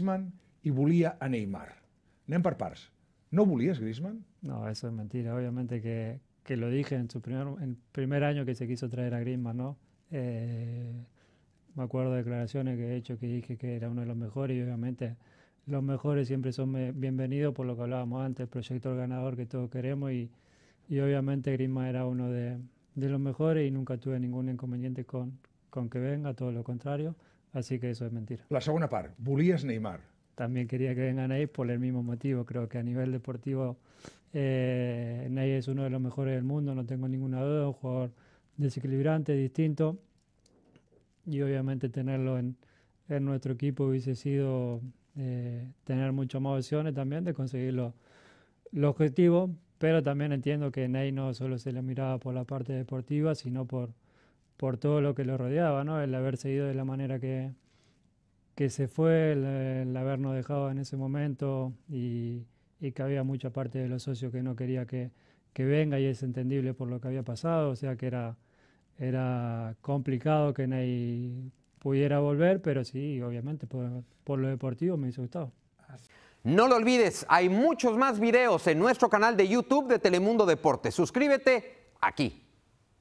Griezmann y volía a Neymar. Anem per ¿No bulías Griezmann? No, eso es mentira. Obviamente que, que lo dije en su primer, en primer año que se quiso traer a Griezmann, ¿no? Eh, me acuerdo de declaraciones que he hecho que dije que era uno de los mejores y obviamente los mejores siempre son bienvenidos por lo que hablábamos antes, el proyecto ganador que todos queremos y, y obviamente Griezmann era uno de, de, los mejores y nunca tuve ningún inconveniente con, con que venga, todo lo contrario. Así que eso es mentira. La segunda parte, ¿volías Neymar. También quería que venga Ney por el mismo motivo. Creo que a nivel deportivo eh, Ney es uno de los mejores del mundo, no tengo ninguna duda. Un jugador desequilibrante, distinto. Y obviamente tenerlo en, nuestro equipo hubiese sido eh, tener muchas más opciones también de conseguir el objetivo, Pero también entiendo que Ney no solo se le miraba por la parte deportiva, sino por, por todo lo que lo rodeaba, ¿no? El haber seguido de la manera que, que se fue, el, habernos dejado en ese momento y, que había mucha parte de los socios que no quería que, venga y es entendible por lo que había pasado, o sea que era, era complicado que nadie pudiera volver, pero sí, obviamente por, lo deportivo me hizo gustado. No lo olvides, hay muchos más videos en nuestro canal de YouTube de Telemundo Deportes. Suscríbete aquí.